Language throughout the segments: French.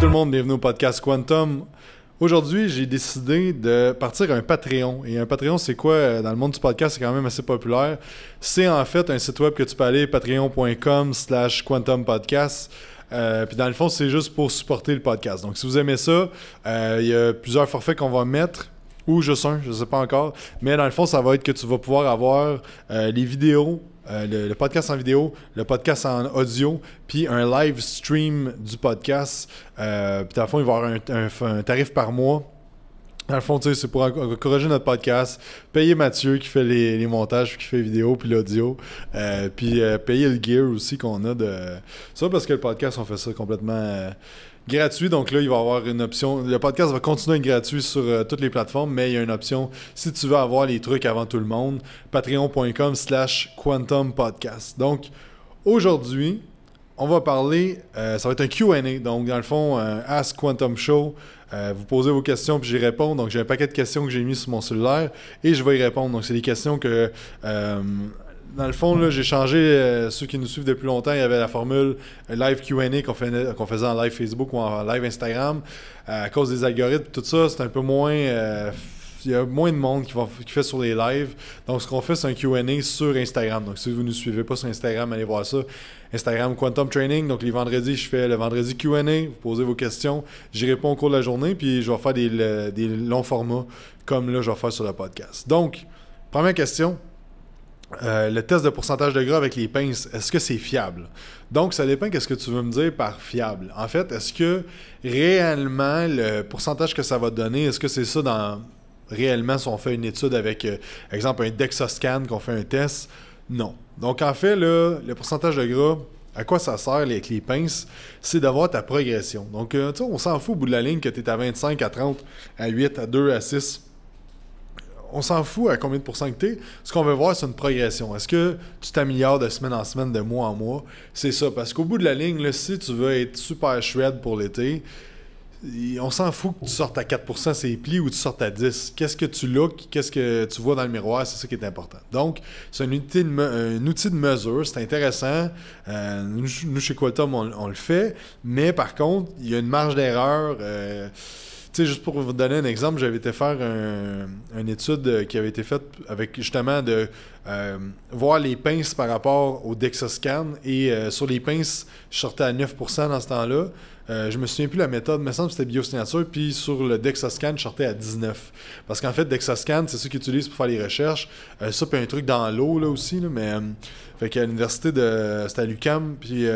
Salut tout le monde, bienvenue au podcast Quantum. Aujourd'hui, j'ai décidé de partir un Patreon. Et un Patreon, c'est quoi euh, Dans le monde du podcast, c'est quand même assez populaire. C'est en fait un site web que tu peux aller, patreon.com slash quantumpodcast. Euh, puis dans le fond, c'est juste pour supporter le podcast. Donc si vous aimez ça, euh, il y a plusieurs forfaits qu'on va mettre ou je un, je sais pas encore. Mais dans le fond, ça va être que tu vas pouvoir avoir euh, les vidéos euh, le, podcast en vidéo, le podcast en audio, puis un live stream du podcast. Euh, puis, à fond, il va y avoir un, tarif par mois. Dans le fond, c'est pour encourager notre podcast, payer Mathieu qui fait les, montages, montages, qui fait vidéo, puis l'audio, euh, puis payer le gear aussi qu'on a de ça, parce que le podcast, on fait ça complètement gratuit. Donc là, il va y avoir une option. Le podcast va continuer à être gratuit sur euh, toutes les plateformes, mais il y a une option si tu veux avoir les trucs avant tout le monde, patreon.com slash quantum podcast. Donc aujourd'hui, on va parler, euh, ça va être un QA, donc dans le fond, euh, Ask Quantum Show. vous posez vos questions, puis j'y réponds. Donc j'ai un paquet de questions que j'ai mis sur mon cellulaire et je vais y répondre. Donc c'est des questions que dans le fond, là, j'ai changé. Euh, ceux qui nous suivent depuis longtemps, il y avait la formule euh, live QA qu'on, faisait en live Facebook ou en live Instagram. Euh, à cause des algorithmes, tout ça, c'est un peu moins. il y a moins de monde qui, fait sur les lives. Donc, ce qu'on fait, c'est un QA sur Instagram. Donc, si vous ne nous suivez pas sur Instagram, allez voir ça. Instagram Quantum Training. Donc, les vendredis, je fais le vendredi QA. Vous posez vos questions. J'y réponds au cours de la journée. Puis, je vais faire des, des longs formats comme là, je vais faire sur le podcast. Donc, première question. Euh, le test de pourcentage de gras avec les pinces, est-ce que c'est fiable? Donc, ça dépend qu'est-ce que tu veux me dire par fiable. En fait, est-ce que réellement le pourcentage que ça va donner, est-ce que c'est ça dans réellement si on fait une étude avec, euh, exemple, un DexoScan, qu'on fait un test? Non. Donc, en fait, le pourcentage de gras, à quoi ça sert avec les pinces? C'est d'avoir ta progression. Donc, euh, tu on s'en fout au bout de la ligne que tu es à 25, à 30, à 8, à 2, à 6 on s'en fout à combien de pourcents que t'es. Ce qu'on veut voir, c'est une progression. Est-ce que tu t'améliores de semaine en semaine, de mois en mois? C'est ça. Parce qu'au bout de la ligne, si tu veux être super chouette pour l'été, on s'en fout que tu sortes à 4% ses plis ou tu sortes à 10. Qu'est-ce que tu looks, qu'est-ce que tu vois dans le miroir, c'est ça qui est important. Donc, c'est un outil de, mesure, c'est intéressant. Euh, nous, chez Qualtom, on, on, le fait, mais par contre, il y a une marge d'erreur. Euh, juste pour vous donner un exemple, j'avais été faire une étude qui avait été faite avec justement de euh, voir les pinces par rapport au DexoScan. Et euh, sur les pinces, je sortais à 9% dans ce temps-là. Euh, je me souviens plus la méthode, mais semble que c'était biosignature. Puis sur le DexoScan, je sortais à 19. Parce qu'en fait, DexoScan, c'est ceux qui utilisent pour faire les recherches. ça, puis un truc dans l'eau là aussi. mais fait l'université de. C'était à l'UCAM. Puis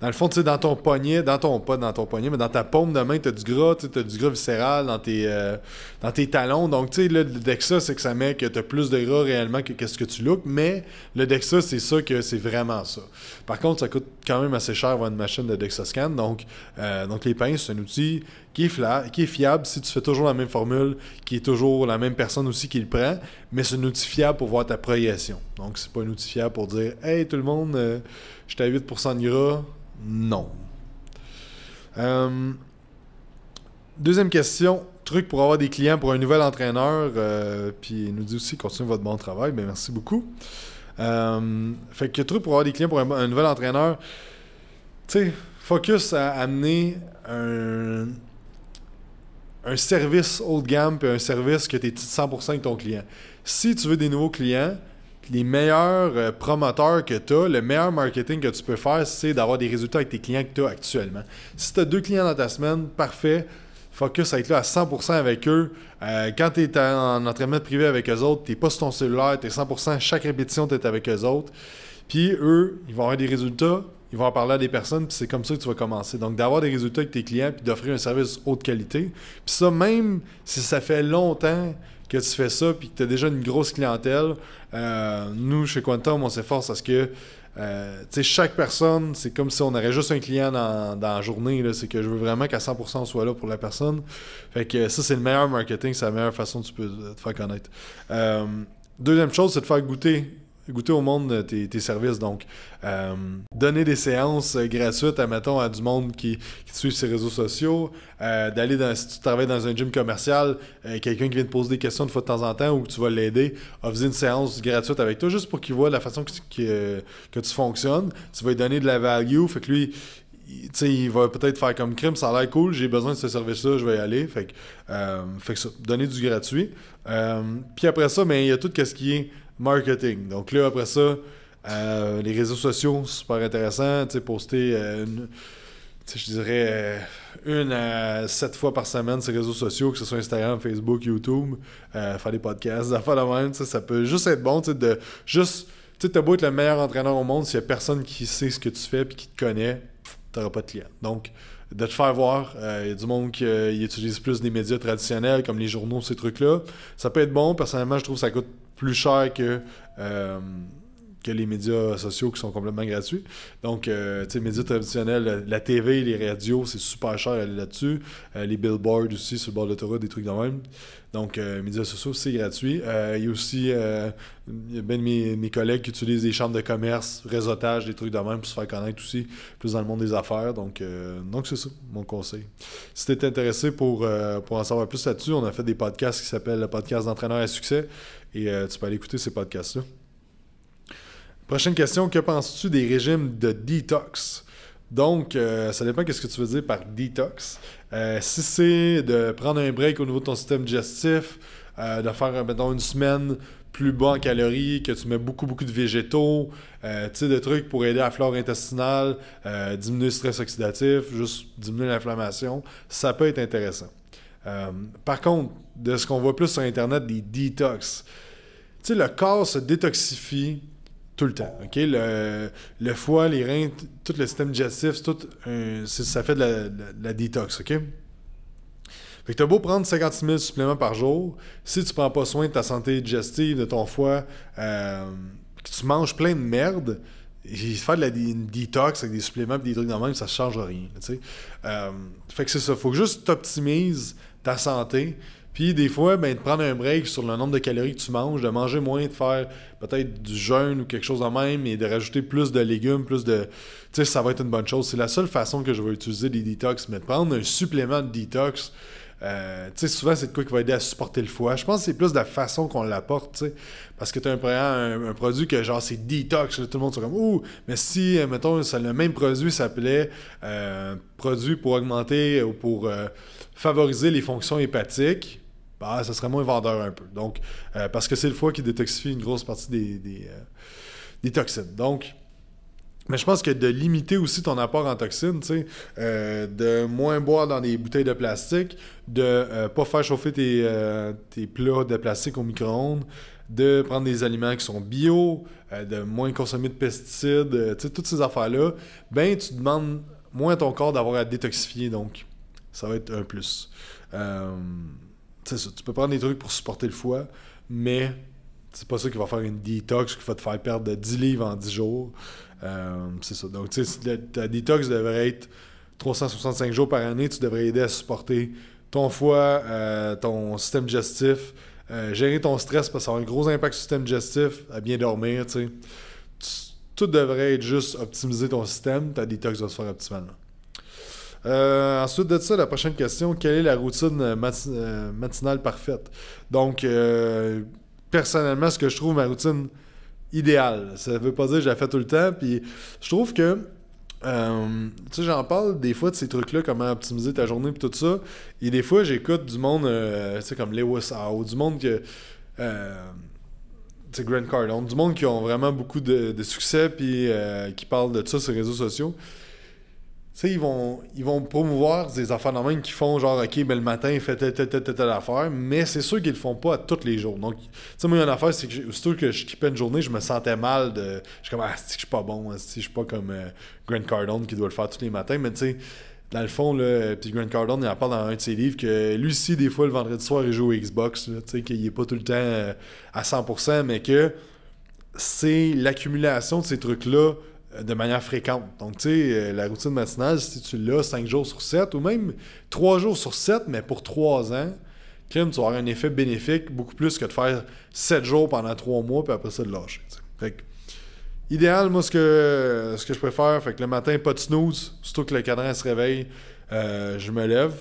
dans le fond, tu sais, dans ton poignet, dans ton pas, dans ton poignet, mais dans ta paume de main, tu as du gras, tu as du gras viscéral euh, dans tes, talons. Donc, tu sais, le DEXA, c'est que ça met que as plus de gras réellement que qu'est-ce que tu loupes, mais le DEXA, c'est ça que c'est vraiment ça. Par contre, ça coûte quand même assez cher avoir une machine de DEXA scan. Donc, euh, donc les pinces, c'est un outil qui est, qui est fiable si tu fais toujours la même formule, qui est toujours la même personne aussi qui le prend, mais c'est un outil fiable pour voir ta progression. Donc, c'est pas un outil fiable pour dire Hey tout le monde, euh, je j'étais à 8% de gras, non. Euh, deuxième question. Truc pour avoir des clients pour un nouvel entraîneur. Euh, puis il nous dit aussi continuez votre bon travail. mais merci beaucoup. Euh, fait que truc pour avoir des clients pour un, nouvel entraîneur. Tu sais, focus à amener un, service haut de gamme puis un service que tu es 100% avec ton client. Si tu veux des nouveaux clients, les meilleurs euh, promoteurs que tu as, le meilleur marketing que tu peux faire, c'est d'avoir des résultats avec tes clients que tu as actuellement. Si tu as deux clients dans ta semaine, parfait. Focus à être là à 100% avec eux. Euh, quand tu es en entraînement privé avec eux autres, tu pas sur ton cellulaire, tu es 100%, chaque répétition, tu es avec eux autres. Puis eux, ils vont avoir des résultats, ils vont en parler à des personnes, puis c'est comme ça que tu vas commencer. Donc, d'avoir des résultats avec tes clients, puis d'offrir un service haute qualité. Puis ça, même si ça fait longtemps que tu fais ça puis que tu as déjà une grosse clientèle, euh, nous, chez Quantum, on s'efforce à ce que euh, chaque personne, c'est comme si on aurait juste un client dans, la journée. C'est que je veux vraiment qu'à 100% on soit là pour la personne. Fait que ça, c'est le meilleur marketing, c'est la meilleure façon que tu peux te faire connaître. Euh, deuxième chose, c'est de faire goûter goûter au monde tes, services. Donc, euh, donner des séances gratuites, admettons, à du monde qui, qui suit ses réseaux sociaux, euh, d'aller dans, si tu travailles dans un gym commercial, euh, quelqu'un qui vient te poser des questions de fois de temps en temps ou que tu vas l'aider, faire une séance gratuite avec toi juste pour qu'il voit la façon que, tu fonctionnes. Tu vas lui donner de la value, fait que lui, sais il va peut-être faire comme crime, ça a l'air cool, j'ai besoin de ce service-là, je vais y aller. Fait que, fait ça, donner du gratuit. puis après ça, mais ben, il y a tout ce qui est marketing. Donc là, après ça, euh, les réseaux sociaux, super intéressant. Tu sais, poster, euh, je dirais, euh, une à sept fois par semaine sur les réseaux sociaux, que ce soit Instagram, Facebook, YouTube, faire des podcasts, faire la même. ça peut juste être bon, tu sais, de juste. Tu beau être le meilleur entraîneur au monde, s'il n'y a personne qui sait ce que tu fais et qui te connaît, t'auras pas de client. Donc, de te faire voir. Euh, il y a du monde qui euh, utilise plus des médias traditionnels comme les journaux, ces trucs-là. Ça peut être bon. Personnellement, je trouve que ça coûte plus cher que. Euh, que les médias sociaux qui sont complètement gratuits. Donc, euh, tu sais, les médias traditionnels, la TV, les radios, c'est super cher aller là-dessus. Euh, les billboards aussi sur le bord de l'autoroute, des trucs de même. Donc, euh, médias sociaux, c'est gratuit. Euh, il y a aussi bien mes, collègues qui utilisent des chambres de commerce, réseautage, des trucs de même pour se faire connaître aussi, plus dans le monde des affaires. Donc, donc c'est ça, mon conseil. Si tu es intéressé pour, pour en savoir plus là-dessus, on a fait des podcasts qui s'appellent le podcast d'entraîneur à succès et tu peux aller écouter ces podcasts-là. Prochaine question, que penses-tu des régimes de détox? Donc, euh, ça dépend qu'est-ce que tu veux dire par détox. Euh, si c'est de prendre un break au niveau de ton système digestif, euh, de faire, mettons, une semaine plus bas en calories, que tu mets beaucoup, beaucoup de végétaux, tu sais, de trucs pour aider la flore intestinale, diminuer le stress oxydatif, juste diminuer l'inflammation, ça peut être intéressant. par contre, de ce qu'on voit plus sur Internet, des détox. Tu sais, le corps se détoxifie le temps. OK? Le, foie, les reins, tout le système digestif, tout ça fait de la, détox. OK? Fait que t'as beau prendre 56 000 suppléments par jour, si tu prends pas soin de ta santé digestive, de ton foie, euh, tu manges plein de merde, faire de la une détox avec des suppléments et des trucs dans le même, ça change rien. Euh, fait que c'est ça. Faut juste optimiser ta santé. Puis des fois, ben, de prendre un break sur le nombre de calories que tu manges, de manger moins, de faire peut-être du jeûne ou quelque chose de même, et de rajouter plus de légumes, plus de. Tu sais, ça va être une bonne chose. C'est la seule façon que je vais utiliser des detox, mais de prendre un supplément de detox, euh, tu sais, souvent, c'est de quoi qui va aider à supporter le foie. Je pense que c'est plus la façon qu'on l'apporte, tu Parce que tu as un, produit que, genre, c'est détox. tout le monde sera comme, ouh, mais si, euh, mettons, le même produit s'appelait euh, produit pour augmenter ou pour favoriser les fonctions hépatiques, bah, ça serait moins vendeur un peu. Donc, parce que c'est le foie qui détoxifie une grosse partie des, des toxines. Donc, mais je pense que de limiter aussi ton apport en toxines, euh, de moins boire dans des bouteilles de plastique, de euh, pas faire chauffer euh, tes, plats de plastique au micro-ondes, de prendre des aliments qui sont bio, de moins consommer de pesticides, toutes ces affaires-là, ben tu demandes moins à ton corps d'avoir à détoxifier, donc ça va être un plus. tu peux prendre des trucs pour supporter le foie, mais c'est pas ça qui va faire une détox qui va te faire perdre 10 livres en 10 jours. Euh, c'est ça. Donc, tu sais, ta détox devrait être 365 jours par année. Tu devrais aider à supporter ton foie, euh, ton système digestif, euh, gérer ton stress parce que ça a un gros impact sur le système digestif, à bien dormir, tu sais. Tout devrait être juste optimiser ton système. Ta détox va se faire optimalement. ensuite de ça, la prochaine question, quelle est la routine matinale parfaite? Donc, personnellement ce que je trouve ma routine idéale. Ça veut pas dire que je la fais tout le temps. Puis je trouve que euh, tu sais, j'en parle des fois de ces trucs-là, comment optimiser ta journée et tout ça. Et des fois, j'écoute du monde, euh, tu sais, comme Lewis Howe, du monde que. Euh, Grant Cardone, du monde qui ont vraiment beaucoup de, succès puis euh, qui parlent de ça sur les réseaux sociaux sais, ils vont, ils vont promouvoir des affaires normales qui font genre, OK, mais le matin, fait telle, telle, telle, affaire, mais c'est sûr qu'ils le font pas à tous les jours. Donc, tu sais, moi, il y a une affaire, c'est que surtout que je kippais une journée, je me sentais mal de. Je suis comme, ah, si je suis pas bon, ah, si je suis pas comme euh, Grant Cardone qui doit le faire tous les matins, mais tu sais dans le fond, là, puis Grant Cardone, il en parle dans un de ses livres que lui aussi, des fois, le vendredi soir, il joue au Xbox, tu sais, qu'il n'est pas tout le temps euh, à 100%, mais que c'est l'accumulation de ces trucs-là euh, de manière fréquente. Donc, tu sais, euh, la routine matinale, si tu l'as 5 jours sur 7 ou même 3 jours sur 7, mais pour 3 ans, tu vas avoir un effet bénéfique beaucoup plus que de faire 7 jours pendant 3 mois puis après ça de lâcher. Fait que, idéal, moi, ce que, ce que je préfère, fait que le matin, pas de snooze, surtout que le cadran se réveille, euh, je me lève.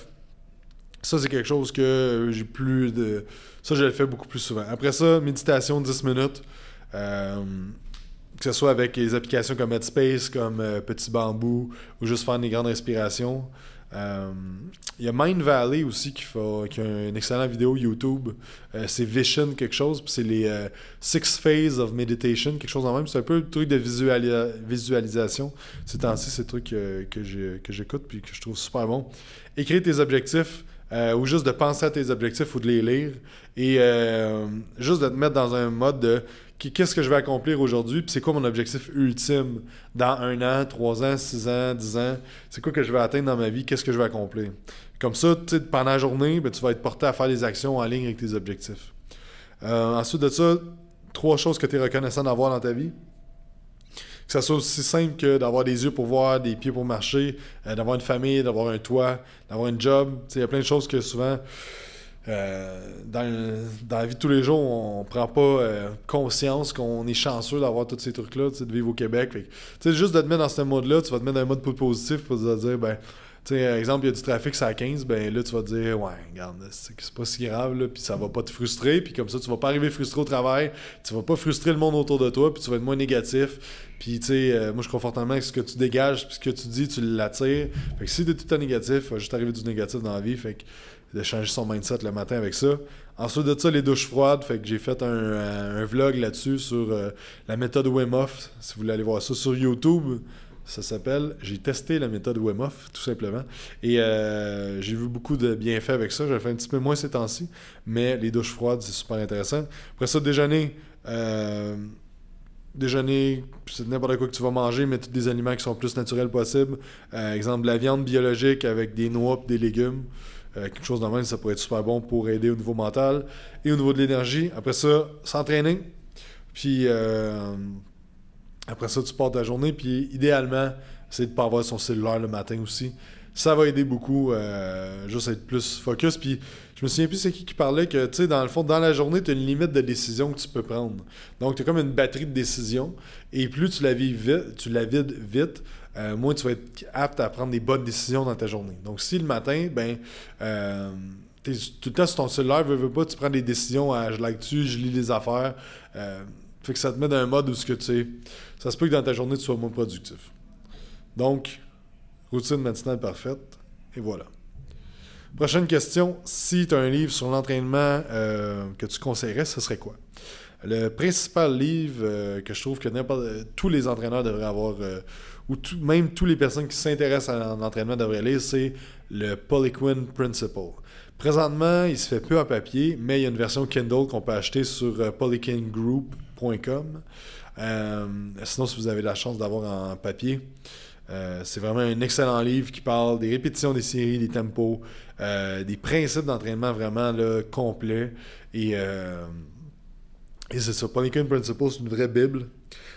Ça, c'est quelque chose que j'ai plus de. Ça, je le fais beaucoup plus souvent. Après ça, méditation 10 minutes. Euh, que ce soit avec les applications comme Headspace, comme euh, Petit Bambou, ou juste faire des grandes respirations. Euh, il y a Mind Valley aussi qui, fait, qui a une excellente vidéo YouTube. Euh, c'est Vision quelque chose, c'est les Six Phases of Meditation, quelque chose en même. C'est un peu le truc de visualisation. C'est ainsi si c'est le truc que j'écoute puis que je trouve super bon. Écrire tes objectifs. ou juste de penser à tes objectifs ou de les lire et juste de te mettre dans un mode de qu'est-ce que je vais accomplir aujourd'hui, puis c'est quoi mon objectif ultime dans un an, trois ans, six ans, dix ans, c'est quoi que je vais atteindre dans ma vie, qu'est-ce que je vais accomplir. Comme ça, pendant la journée, ben, tu vas être porté à faire des actions en ligne avec tes objectifs. Euh, ensuite de ça, trois choses que tu es reconnaissant d'avoir dans ta vie. Que ce soit aussi simple que d'avoir des yeux pour voir, des pieds pour marcher, euh, d'avoir une famille, d'avoir un toit, d'avoir un job. Il y a plein de choses que souvent euh, dans, la vie de tous les jours, on prend pas euh, conscience qu'on est chanceux d'avoir tous ces trucs-là, de vivre au Québec. sais, juste de te mettre dans ce mode-là, tu vas te mettre dans un mode plus positif pour te dire, ben, tu sais, exemple, il y a du trafic, c'est à 15, ben là, tu vas te dire, ouais, regarde, c'est pas si grave, là, puis ça va pas te frustrer, puis comme ça, tu vas pas arriver frustré au travail, tu vas pas frustrer le monde autour de toi, puis tu vas être moins négatif. Puis, tu sais, euh, moi, je crois fortement que ce que tu dégages, puis ce que tu dis, tu l'attires. Fait que si t'es tout le temps négatif, va juste arriver du négatif dans la vie. Fait que de changer son mindset le matin avec ça. Ensuite de ça, les douches froides. Fait que j'ai fait un, euh, vlog là-dessus sur euh, la méthode Wim Hof. Si vous voulez aller voir ça sur YouTube. Ça s'appelle J'ai testé la méthode Wemoff, tout simplement. Et euh, j'ai vu beaucoup de bienfaits avec ça. J'avais fait un petit peu moins ces temps-ci, mais les douches froides, c'est super intéressant. Après ça, déjeuner. Euh, déjeuner, c'est n'importe quoi que tu vas manger, mais tous des aliments qui sont plus naturels possible. Euh, exemple, la viande biologique avec des noix des légumes. quelque chose de même, ça pourrait être super bon pour aider au niveau mental et au niveau de l'énergie. Après ça, s'entraîner. Puis euh, après ça, tu pars ta journée, puis idéalement, c'est de ne pas avoir son cellulaire le matin aussi. Ça va aider beaucoup, euh, juste être plus focus. Puis je me souviens plus c'est qui qui parlait que, tu sais, dans le fond, dans la journée, tu as une limite de décision que tu peux prendre. Donc, tu as comme une batterie de décision. Et plus tu la, vides vite, tu la vides vite, euh, moins tu vas être apte à prendre des bonnes décisions dans ta journée. Donc, si le matin, ben, euh, es, tout le temps sur ton cellulaire, ne veux pas, tu prends des décisions à je like-tu, je lis les affaires que ça te met dans un mode où ce que tu sais, ça se peut que dans ta journée, tu sois moins productif. Donc, routine matinale parfaite. Et voilà. Prochaine question. Si tu as un livre sur l'entraînement euh, que tu conseillerais, ce serait quoi? Le principal livre euh, que je trouve que euh, tous les entraîneurs devraient avoir, euh, ou même toutes les personnes qui s'intéressent à l'entraînement devraient lire, c'est le Polyquin Principle. Présentement, il se fait peu à papier, mais il y a une version Kindle qu'on peut acheter sur polyquingroup.com. sinon, si vous avez la chance d'avoir en papier, c'est vraiment un excellent livre qui parle des répétitions des séries, des tempos, des principes d'entraînement vraiment complets et et c'est ça, Ponican Principles, c'est une vraie Bible.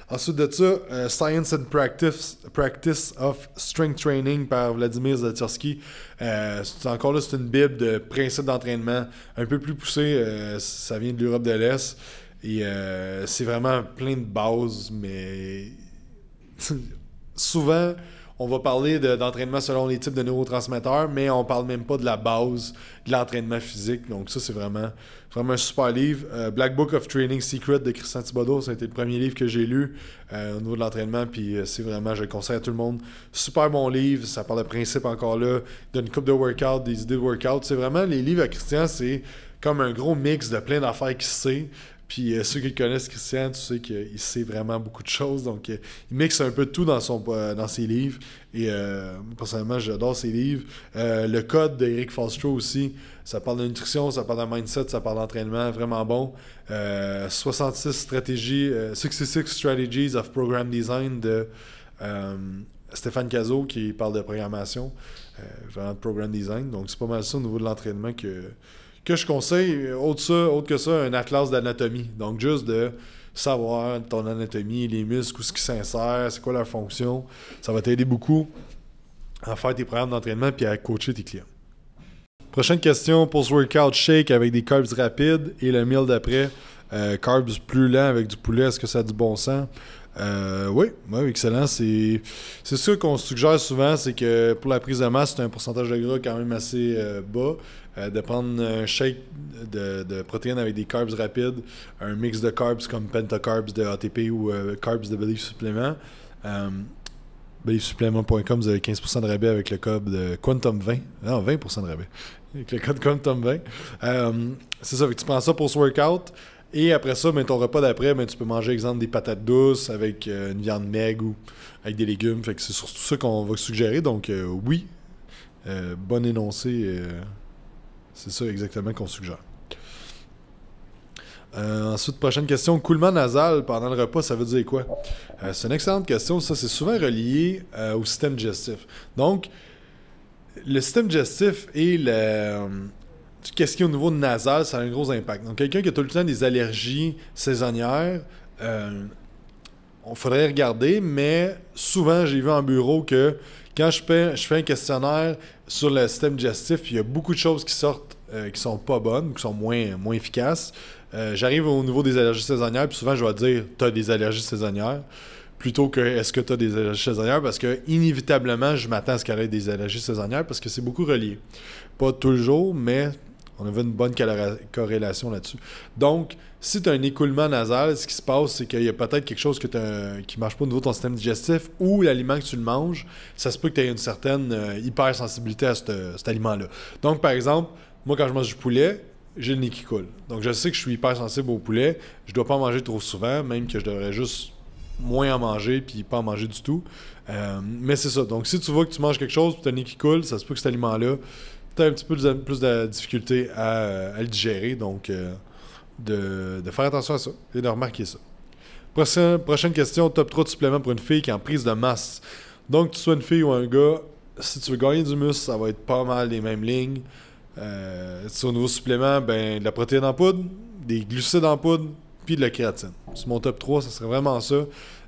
Ensuite de ça, euh, Science and Practice, Practice of Strength Training par Vladimir Zatirsky. Euh, encore là, c'est une Bible de principes d'entraînement un peu plus poussé. Euh, ça vient de l'Europe de l'Est. Et c'est vraiment plein de bases, mais souvent, on va parler d'entraînement selon les types de neurotransmetteurs, mais on parle même pas de la base de l'entraînement physique. Donc ça, c'est vraiment vraiment un super livre. Euh, Black Book of Training Secret de Christian Thibodeau, ça a été le premier livre que j'ai lu euh, au niveau de l'entraînement. Puis euh, c'est vraiment, je le conseille à tout le monde. Super bon livre, ça parle de principe encore là. d'une coupe de workout, des idées de workout. C'est vraiment, les livres à Christian, c'est comme un gros mix de plein d'affaires qu'il sait. Puis ceux qui connaissent, Christian, tu sais qu'il sait vraiment beaucoup de choses. Donc, il mixe un peu tout dans, son, dans ses livres. Et personnellement, j'adore ses livres. le code d'Eric Falstro aussi, ça parle de nutrition, ça parle de mindset, ça parle d'entraînement, vraiment bon. 66 euh, stratégies, 66 euh, Strategies of Program Design de euh, Stéphane Cazot qui parle de programmation, vraiment de program design. Donc c'est pas mal ça au niveau de l'entraînement que, que je conseille. Autre, ça, autre que ça, un atlas d'anatomie. Donc juste de savoir ton anatomie, les muscles, où ce qui s'insère, c'est quoi leur fonction. Ça va t'aider beaucoup à faire tes programmes d'entraînement puis à coacher tes clients. Prochaine question post-workout shake avec des carbs rapides et le meal d'après. Euh, carbs plus lent avec du poulet, est-ce que ça a du bon sens? Euh, oui, excellent. C'est sûr qu'on suggère souvent, c'est que pour la prise de masse, c'est un pourcentage de gras quand même assez euh, bas. de prendre un shake de, protéines avec des carbs rapides, un mix de carbs comme pentacarbs de ATP ou carbs de Belief Supplément. Beliefsupplément.com, vous avez 15% de rabais avec le code de Quantum 20. Non, 20% de rabais. Et le code comme Tom bien. c'est ça, tu prends ça pour ce workout. Et après ça, mais ton repas d'après, mais ben, tu peux manger, exemple, des patates douces avec euh, une viande maigre ou avec des légumes. Fait que c'est surtout ça qu'on va suggérer. Donc, euh, oui, euh, bon énoncé. c'est ça exactement qu'on suggère. ensuite, prochaine question. Coulement nasal pendant le repas, ça veut dire quoi? c'est une excellente question. Ça, c'est souvent relié au système digestif. Donc, le système digestif et le, euh, qu'est-ce qui a au niveau nasal, ça a un gros impact. Donc, quelqu'un qui a tout le temps des allergies saisonnières, euh, on faudrait regarder, mais souvent, j'ai vu en bureau que quand je fais, un questionnaire sur le système digestif, il y a beaucoup de choses qui sortent qui euh, qui sont pas bonnes, qui sont moins, efficaces. J'arrive au niveau des allergies saisonnières, puis souvent, je vais dire, tu as des allergies saisonnières plutôt que est-ce que tu as des allergies saisonnières, parce que inévitablement, je m'attends à ce qu'elle ait des allergies saisonnières parce que c'est beaucoup relié. Pas toujours, mais on avait une bonne corrélation là-dessus. Donc, si tu as un écoulement nasal, ce qui se passe, c'est qu'il y a peut-être quelque chose qui ne marche pas au niveau de ton système digestif ou l'aliment que tu le manges, ça se peut que tu aies une certaine euh, hypersensibilité à cet aliment-là. Donc, par exemple, moi, quand je mange du poulet, j'ai le nez qui coule. Donc, je sais que je suis hypersensible au poulet. Je dois pas manger trop souvent, même que je devrais juste moins à manger puis pas à manger du tout. Euh, mais c'est ça. Donc, si tu vois que tu manges quelque chose puis tu as le nez qui coule, ça se peut que cet aliment-là, tu as un petit peu plus de difficulté à, le digérer. Donc, euh, de, faire attention à ça et de remarquer ça. Prochaine, prochaine question top 3 de suppléments pour une fille qui est en prise de masse. Donc, que tu sois une fille ou un gars, si tu veux gagner du muscle, ça va être pas mal les mêmes lignes. Euh, sur au nouveau supplément, ben, de la protéine en poudre, des glucides en poudre, puis de la créatine. C'est mon top 3, ça serait vraiment ça.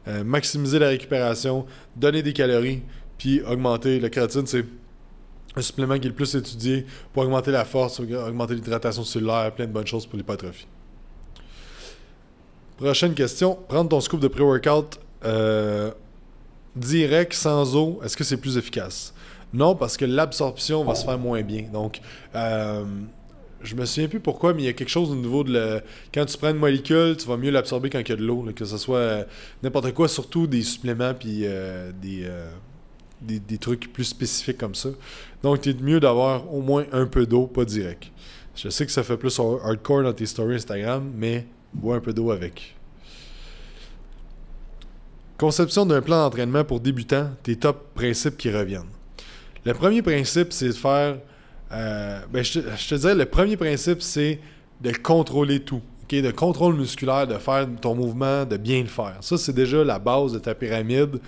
Euh, maximiser la récupération, donner des calories, puis augmenter la créatine, c'est un supplément qui est le plus étudié pour augmenter la force, augmenter l'hydratation cellulaire, plein de bonnes choses pour l'hypertrophie. Prochaine question. Prendre ton scoop de pré-workout euh, direct, sans eau, est-ce que c'est plus efficace? Non, parce que l'absorption va se faire moins bien. Donc, euh, je me souviens plus pourquoi, mais il y a quelque chose au niveau de le... Quand tu prends une molécule, tu vas mieux l'absorber quand il y a de l'eau, que ce soit euh, n'importe quoi, surtout des suppléments puis euh, des, euh, des, des, trucs plus spécifiques comme ça. Donc, tu es mieux d'avoir au moins un peu d'eau, pas direct. Je sais que ça fait plus hardcore dans tes stories Instagram, mais bois un peu d'eau avec. Conception d'un plan d'entraînement pour débutants, tes top principes qui reviennent. Le premier principe, c'est de faire euh, ben, je, te, je, le premier principe, c'est de contrôler tout. Okay? De contrôle musculaire, de faire ton mouvement, de bien le faire. Ça, c'est déjà la base de ta pyramide.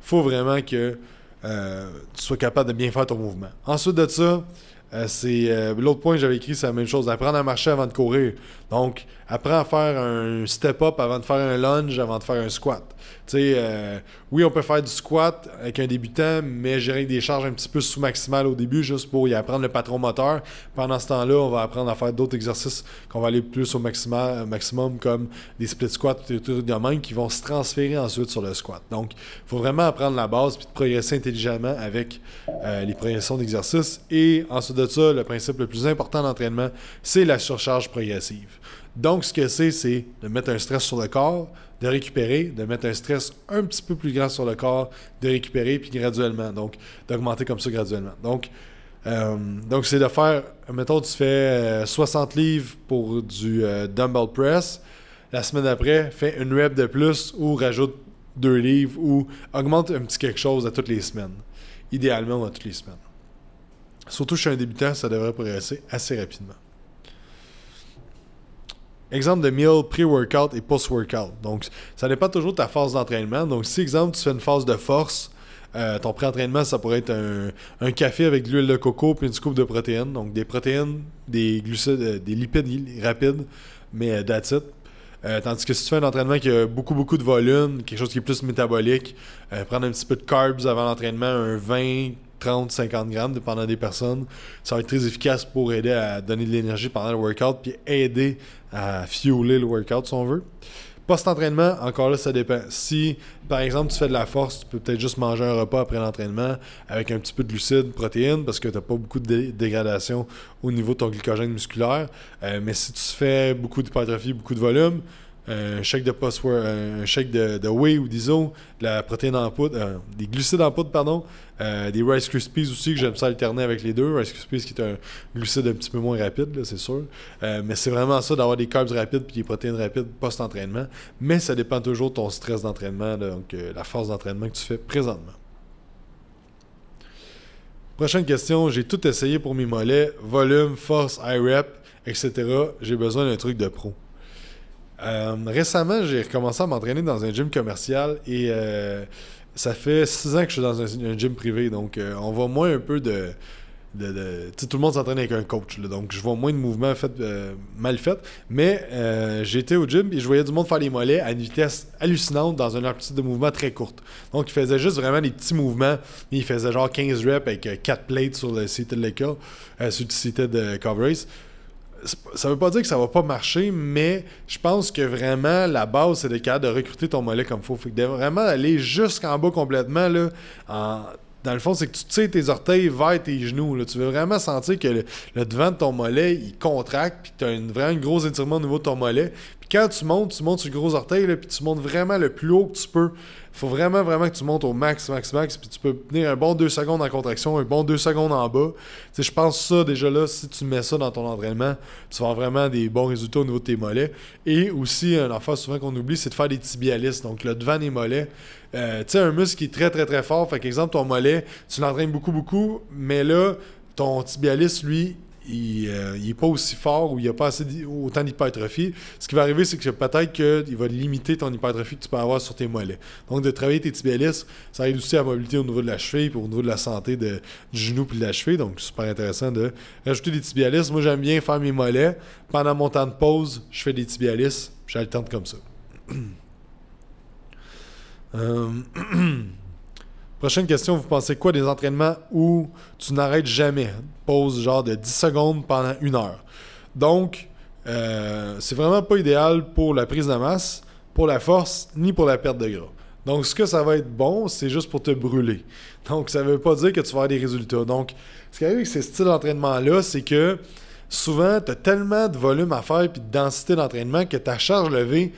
faut vraiment que euh, tu sois capable de bien faire ton mouvement. Ensuite de ça, euh, c'est l'autre point que j'avais écrit, c'est la même chose. Apprendre à marcher avant de courir. Donc, apprends à faire un step-up avant de faire un lunge, avant de faire un squat. Tu sais, euh, oui, on peut faire du squat avec un débutant, mais gérer des charges un petit peu sous maximales au début, juste pour y apprendre le patron moteur. Pendant ce temps-là, on va apprendre à faire d'autres exercices qu'on va aller plus au euh, maximum, comme des split squats, et tout de même, qui vont se transférer ensuite sur le squat. Donc, il faut vraiment apprendre la base puis de progresser intelligemment avec euh, les progressions d'exercices. Et ensuite de ça, le principe le plus important d'entraînement, c'est la surcharge progressive. Donc, ce que c'est, c'est de mettre un stress sur le corps, de récupérer, de mettre un stress un petit peu plus grand sur le corps, de récupérer, puis graduellement, donc d'augmenter comme ça graduellement. Donc, euh, donc c'est de faire, mettons, tu fais 60 euh, livres pour du euh, dumbbell press. La semaine d'après, fais une web de plus ou rajoute deux livres ou augmente un petit quelque chose à toutes les semaines. Idéalement, à toutes les semaines. Surtout chez un débutant, ça devrait progresser assez rapidement. Exemple de meal pre workout et post-workout. Donc, ça dépend toujours de ta phase d'entraînement. Donc, si, exemple, tu fais une phase de force, euh, ton pré-entraînement, ça pourrait être un, café avec de l'huile de coco puis une coupe de protéines. Donc, des protéines, des glucides, euh, des lipides rapides, mais euh, that's it. tandis que si tu fais un entraînement qui a beaucoup, beaucoup de volume, quelque chose qui est plus métabolique, prendre un petit peu de carbs avant l'entraînement, un vin... 30, 50 grammes, dépendant des personnes. Ça va être très efficace pour aider à donner de l'énergie pendant le workout, puis aider à fueler le workout si on veut. Post-entraînement, encore là, ça dépend. Si, par exemple, tu fais de la force, tu peux peut-être juste manger un repas après l'entraînement avec un petit peu de glucides, protéines, parce que tu n'as pas beaucoup de dégradation au niveau de ton glycogène musculaire. Euh, mais si tu fais beaucoup d'hypertrophie, beaucoup de volume, un chèque de password, un chèque de, whey ou d'ISO, la protéine en poudre, euh, des glucides en poudre, pardon, euh, des Rice Krispies aussi, que j'aime ça alterner avec les deux. Rice Krispies qui est un glucide un petit peu moins rapide, c'est sûr. Euh, mais c'est vraiment ça d'avoir des carbs rapides puis des protéines rapides post-entraînement. Mais ça dépend toujours de ton stress d'entraînement, donc la force d'entraînement que tu fais présentement. Prochaine question, j'ai tout essayé pour mes mollets, volume, force, high rep, etc. J'ai besoin d'un truc de pro. Euh, récemment, j'ai recommencé à m'entraîner dans un gym commercial et euh, ça fait 6 ans que je suis dans un, gym privé. Donc, euh, on voit moins un peu de. de, tout le monde s'entraîne avec un coach. donc, je vois moins de mouvements fait, mal faits. Mais j'étais au gym et je voyais du monde faire les mollets à une vitesse hallucinante dans une amplitude de mouvement très courte. Donc, il faisait juste vraiment des petits mouvements. Il faisait genre 15 reps avec 4 plates sur le seated lecker, sur le site de coverage ça veut pas dire que ça va pas marcher, mais je pense que vraiment la base, c'est de cas de recruter ton mollet comme il faut. Fait que vraiment aller jusqu'en bas complètement, là, dans le fond, c'est que tu tires tes orteils vers tes genoux. Tu veux vraiment sentir que le, devant de ton mollet, il contracte, puis tu as une, vraiment un gros étirement au niveau de ton mollet. Puis quand tu montes, tu montes sur le gros orteil, puis tu montes vraiment le plus haut que tu peux faut vraiment, vraiment que tu montes au max, max, max, puis tu peux tenir un bon 2 secondes en contraction, un bon 2 secondes en bas. je pense ça, déjà là, si tu mets ça dans ton entraînement, tu vas avoir vraiment des bons résultats au niveau de tes mollets. Et aussi, un affaire souvent qu'on oublie, c'est de faire des tibialis, donc le devant des mollets. Euh, tu sais, un muscle qui est très, très, très fort. Fait exemple ton mollet, tu l'entraînes beaucoup, beaucoup, mais là, ton tibialis, lui, il n'est euh, pas aussi fort ou il a pas assez autant d'hypertrophie. Ce qui va arriver, c'est que peut-être qu'il va limiter ton hypertrophie que tu peux avoir sur tes mollets. Donc, de travailler tes tibialis, ça aide aussi à la mobilité au niveau de la cheville et au niveau de la santé du genou puis de la cheville. Donc, c'est super intéressant de rajouter des tibialis. Moi, j'aime bien faire mes mollets. Pendant mon temps de pause, je fais des tibialis. J'alterne comme ça. Euh, Prochaine question, vous pensez quoi des entraînements où tu n'arrêtes jamais? Pause genre de 10 secondes pendant une heure. Donc, euh, c'est vraiment pas idéal pour la prise de masse, pour la force, ni pour la perte de gras. Donc, ce que ça va être bon, c'est juste pour te brûler. Donc, ça ne veut pas dire que tu vas avoir des résultats. Donc, ce qui arrive avec ces styles d'entraînement-là, c'est que souvent, tu as tellement de volume à faire et de densité d'entraînement que ta charge levée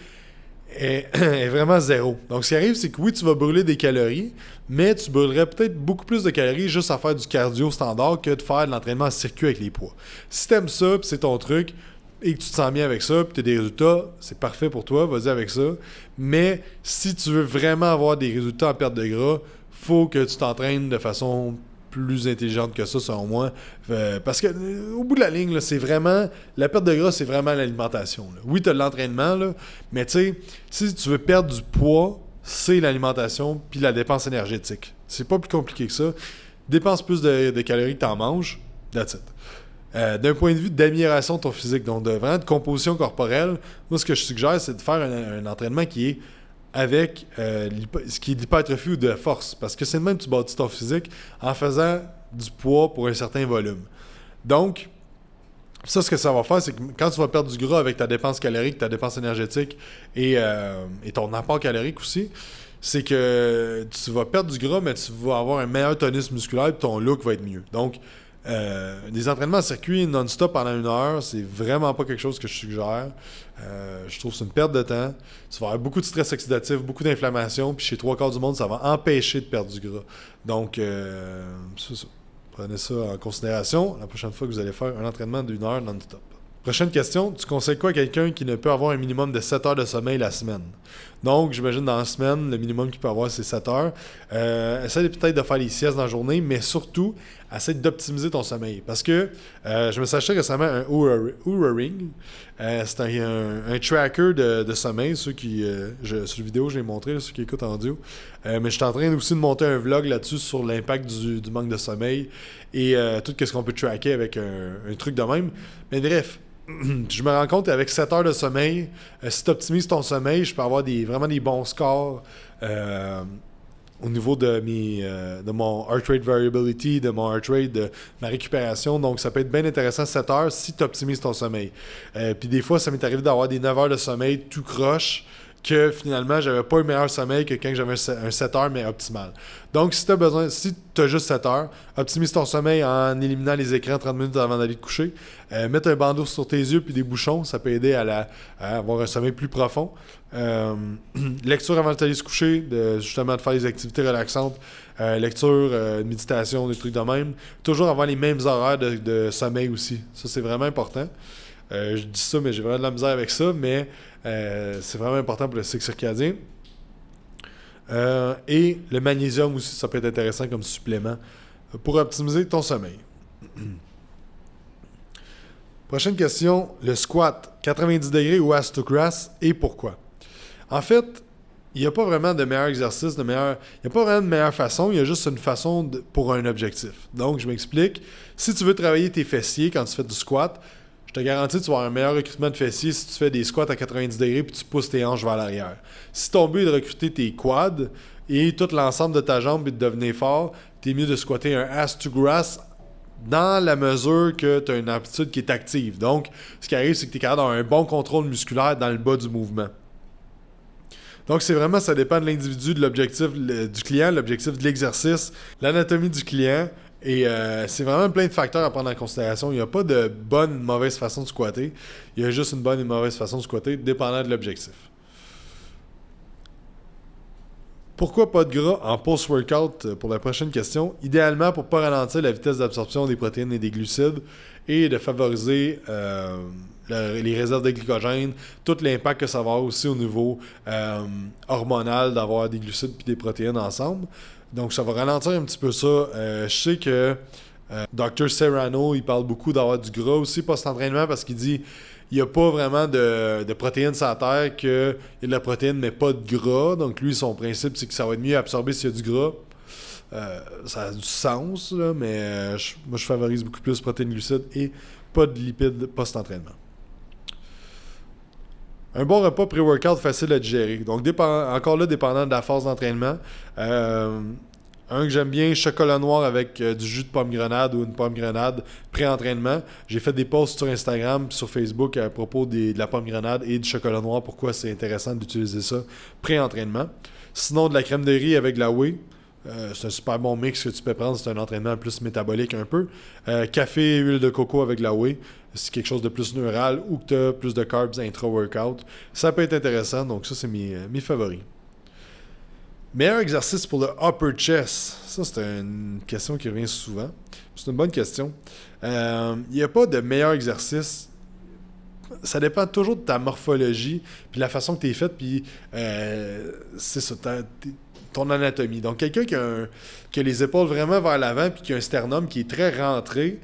est, vraiment zéro. Donc, ce qui arrive, c'est que oui, tu vas brûler des calories, mais tu brûlerais peut-être beaucoup plus de calories juste à faire du cardio standard que de faire de l'entraînement en circuit avec les poids. Si t'aimes ça, c'est ton truc, et que tu te sens bien avec ça, puis tu as des résultats, c'est parfait pour toi, vas-y avec ça. Mais si tu veux vraiment avoir des résultats en perte de gras, faut que tu t'entraînes de façon plus intelligente que ça, selon moi. Euh, parce que euh, au bout de la ligne, c'est vraiment. La perte de gras, c'est vraiment l'alimentation. Oui, tu as l'entraînement, mais tu sais, si tu veux perdre du poids, c'est l'alimentation puis la dépense énergétique. C'est pas plus compliqué que ça. Dépense plus de, calories que tu en manges, that's it. Euh, d'un point de vue d'amélioration de ton physique, donc de vraiment de composition corporelle, moi ce que je suggère, c'est de faire un entraînement qui est avec euh, ce qui est l'hypertrophie ou de la force. Parce que c'est le même que tu bâtis ton physique en faisant du poids pour un certain volume. Donc, ça, ce que ça va faire, c'est que quand tu vas perdre du gras avec ta dépense calorique, ta dépense énergétique et, euh, et ton apport calorique aussi, c'est que tu vas perdre du gras, mais tu vas avoir un meilleur tonus musculaire et ton look va être mieux. Donc, euh, des entraînements à circuit non-stop pendant une heure, c'est vraiment pas quelque chose que je suggère. Euh, je trouve que c'est une perte de temps. Ça va avoir beaucoup de stress oxydatif, beaucoup d'inflammation, puis chez trois quarts du monde, ça va empêcher de perdre du gras. Donc, euh, Prenez ça en considération la prochaine fois que vous allez faire un entraînement d'une heure non-stop. Prochaine question, tu conseilles quoi à quelqu'un qui ne peut avoir un minimum de 7 heures de sommeil la semaine? Donc, j'imagine dans la semaine, le minimum qu'il peut avoir, c'est 7 heures. Euh, Essaye peut-être de faire les siestes dans la journée, mais surtout, essaie d'optimiser ton sommeil. Parce que euh, je me suis acheté récemment un Oura Ring. Euh, c'est un, tracker de, sommeil. Ceux qui, sur la vidéo, je l'ai montré, ceux qui écoutent en audio. mais je suis en train aussi de monter un vlog là-dessus sur l'impact du, manque de sommeil et tout ce qu'on peut tracker avec un truc de même. Mais bref, je me rends compte avec 7 heures de sommeil, euh, si tu optimises ton sommeil, je peux avoir vraiment des bons scores euh, au niveau de, euh, de mon heart rate variability, de mon heart rate, de ma récupération. Donc, ça peut être bien intéressant 7 heures si tu optimises ton sommeil. Puis des fois, ça m'est arrivé d'avoir des 9 heures de sommeil tout croche que finalement, j'avais pas un meilleur sommeil que quand j'avais un 7 heures, mais optimal. Donc, si tu as besoin, si tu juste 7 heures, optimise ton sommeil en éliminant les écrans 30 minutes avant d'aller te coucher. Euh, mets un bandeau sur tes yeux puis des bouchons, ça peut aider à, avoir un sommeil plus profond. Euh, lecture avant d'aller se coucher, justement de faire des activités relaxantes, euh, lecture, méditation, des trucs de même. Toujours avoir les mêmes horaires de, de sommeil aussi. Ça, c'est vraiment important. Euh, je dis ça, mais j'ai vraiment de la misère avec ça, mais euh, c'est vraiment important pour le cycle circadien. Euh, et le magnésium aussi, ça peut être intéressant comme supplément pour optimiser ton sommeil. Prochaine question, le squat 90 degrés ou ass to grass et pourquoi? En fait, il n'y a pas vraiment de meilleur exercice, de meilleur, il n'y a pas vraiment de meilleure façon, il y a juste une façon pour un objectif. Donc, je m'explique. Si tu veux travailler tes fessiers quand tu fais du squat, je te garantis que tu vas avoir un meilleur recrutement de fessiers si tu fais des squats à 90 degrés puis tu pousses tes hanches vers l'arrière. Si ton but est de recruter tes quads et tout l'ensemble de ta jambe et de devenir fort, tu es mieux de squatter un ass to grass dans la mesure que tu as une aptitude qui est active. Donc, ce qui arrive, c'est que tu es capable d'avoir un bon contrôle musculaire dans le bas du mouvement. Donc, c'est vraiment, ça dépend de l'individu, de l'objectif du client, l'objectif de l'exercice, l'anatomie du client, et euh, c'est vraiment plein de facteurs à prendre en considération. Il n'y a pas de bonne ou mauvaise façon de squatter. Il y a juste une bonne et une mauvaise façon de squatter, dépendant de l'objectif. Pourquoi pas de gras en post-workout euh, pour la prochaine question? Idéalement pour ne pas ralentir la vitesse d'absorption des protéines et des glucides et de favoriser euh, les réserves de glycogène, tout l'impact que ça va avoir aussi au niveau hormonal d'avoir des glucides et des protéines ensemble. Donc, ça va ralentir un petit peu ça. Euh, je sais que euh, Dr. Serrano, il parle beaucoup d'avoir du gras aussi post-entraînement parce qu'il dit il n'y a pas vraiment de, protéines sur la terre, que y a de la protéine, mais pas de gras. Donc, lui, son principe, c'est que ça va être mieux absorbé s'il y a du gras. Euh, ça a du sens, mais moi, je favorise beaucoup plus protéines glucides et pas de lipides post-entraînement. Un bon repas pré-workout facile à digérer. Donc, dépend, encore là, dépendant de la phase d'entraînement. Euh, un que j'aime bien, chocolat noir avec euh, du jus de pomme grenade ou une pomme grenade pré-entraînement. J'ai fait des posts sur Instagram, sur Facebook à propos de la pomme grenade et du chocolat noir, pourquoi c'est intéressant d'utiliser ça pré-entraînement. Sinon, de la crème de riz avec de la whey. Euh, c'est un super bon mix que tu peux prendre. C'est un entraînement plus métabolique un peu. Euh, café, huile de coco avec la whey. C'est quelque chose de plus neural ou que tu as plus de carbs intra-workout. Ça peut être intéressant. Donc, ça, c'est euh, mes, favoris. Meilleur exercice pour le upper chest. Ça, c'est une question qui revient souvent. C'est une bonne question. Il n'y a pas de meilleur exercice ça dépend toujours de ta morphologie, puis la façon que tu es faite, puis c'est ça, ton anatomie. Donc, quelqu'un qui, qui, a les épaules vraiment vers l'avant puis qui a un sternum qui est très rentré,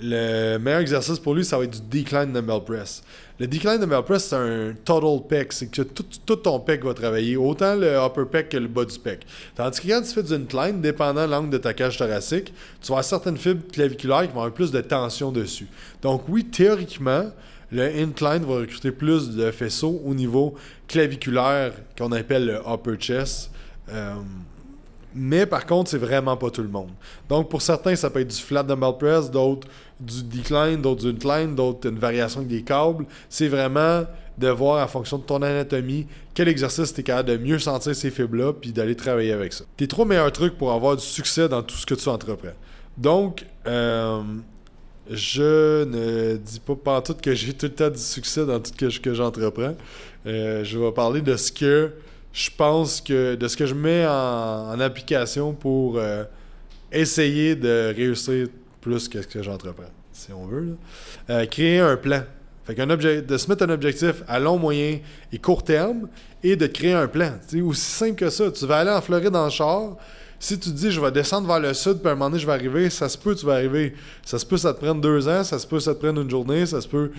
le meilleur exercice pour lui, ça va être du decline dumbbell press. Le decline dumbbell press, c'est un total pec. C'est que tout, tout, ton pec va travailler, autant le upper pec que le bas du pec. Tandis que quand tu fais du incline, dépendant l'angle de ta cage thoracique, tu vas avoir certaines fibres claviculaires qui vont avoir plus de tension dessus. Donc oui, théoriquement, le incline va recruter plus de faisceaux au niveau claviculaire qu'on appelle le upper chest euh, mais par contre, c'est vraiment pas tout le monde. Donc pour certains, ça peut être du flat dumbbell press, d'autres du decline, d'autres du incline, d'autres une variation avec des câbles. C'est vraiment de voir en fonction de ton anatomie quel exercice tu es capable de mieux sentir ces fibres-là puis d'aller travailler avec ça. Tes trois meilleurs trucs pour avoir du succès dans tout ce que tu entreprends. Donc, euh, je ne dis pas partout que j'ai tout le temps du succès dans tout ce que, j'entreprends. Euh, je vais parler de ce que je pense que de ce que je mets en, application pour euh, essayer de réussir plus que ce que j'entreprends, si on veut, euh, créer un plan. Fait qu'un de se mettre un objectif à long, moyen et court terme et de créer un plan. C'est aussi simple que ça. Tu vas aller en Floride le char. Si tu dis je vais descendre vers le sud, puis à un moment donné je vais arriver, ça se peut, tu vas arriver. Ça se peut, ça te prenne deux ans, ça se peut, ça te prenne une journée, ça se peut,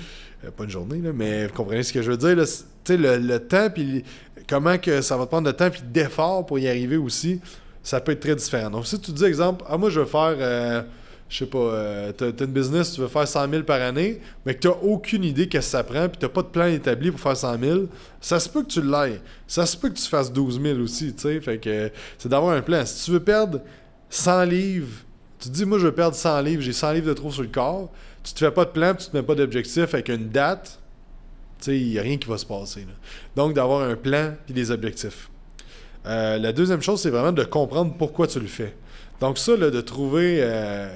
euh, pas une journée, mais vous comprenez ce que je veux dire. Là, le, le, temps, puis comment que ça va te prendre de temps, puis d'effort pour y arriver aussi, ça peut être très différent. Donc, si tu dis, exemple, ah, moi, je veux faire, euh, je sais pas, euh, tu as une business, tu veux faire 100 000 par année, mais que tu n'as aucune idée qu'est-ce que ça prend, puis n'as pas de plan établi pour faire 100 000, ça se peut que tu l'ailles. Ça se peut que tu fasses 12 000 aussi, tu sais. Fait que c'est d'avoir un plan. Si tu veux perdre 100 livres, tu dis, moi, je veux perdre 100 livres, j'ai 100 livres de trop sur le corps tu ne fais pas de plan, tu te mets pas d'objectif avec une date, tu il n'y a rien qui va se passer. Donc, d'avoir un plan et des objectifs. Euh, la deuxième chose, c'est vraiment de comprendre pourquoi tu le fais. Donc, ça, de trouver euh,